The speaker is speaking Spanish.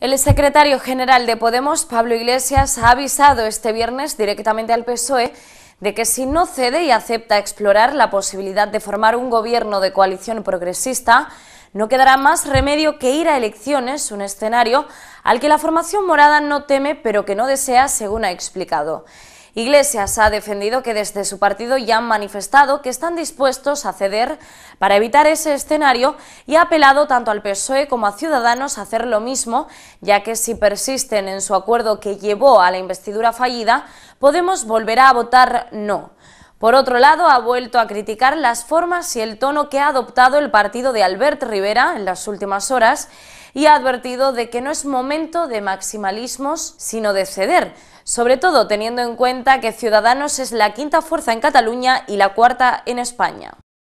El secretario general de Podemos, Pablo Iglesias, ha avisado este viernes directamente al PSOE de que si no cede y acepta explorar la posibilidad de formar un gobierno de coalición progresista, no quedará más remedio que ir a elecciones, un escenario al que la formación morada no teme pero que no desea, según ha explicado. Iglesias ha defendido que desde su partido ya han manifestado que están dispuestos a ceder para evitar ese escenario y ha apelado tanto al PSOE como a Ciudadanos a hacer lo mismo, ya que si persisten en su acuerdo que llevó a la investidura fallida, Podemos volver a votar no. Por otro lado, ha vuelto a criticar las formas y el tono que ha adoptado el partido de Albert Rivera en las últimas horas y ha advertido de que no es momento de maximalismos, sino de ceder, sobre todo teniendo en cuenta que Ciudadanos es la quinta fuerza en Cataluña y la cuarta en España.